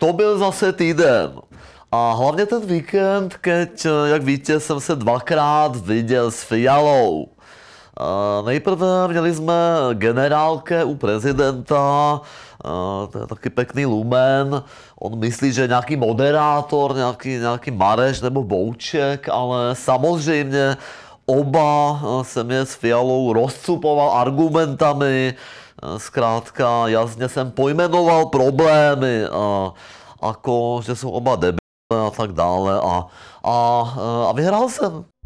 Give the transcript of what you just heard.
to byl zase týden. A hlavně ten víkend, keď, jak víte, jsem se dvakrát viděl s Fialou. Nejprve měli jsme generálke u prezidenta, to je taky pekný lumen. On myslí, že nějaký moderátor, nějaký, nějaký Mareš nebo Bouček, ale samozřejmě oba se mě s Fialou rozcupoval argumentami, Eh, zkrátka jasně jsem pojmenoval problémy, a, jako že jsou oba debilé a tak dále a, a, eh, a vyhrál jsem.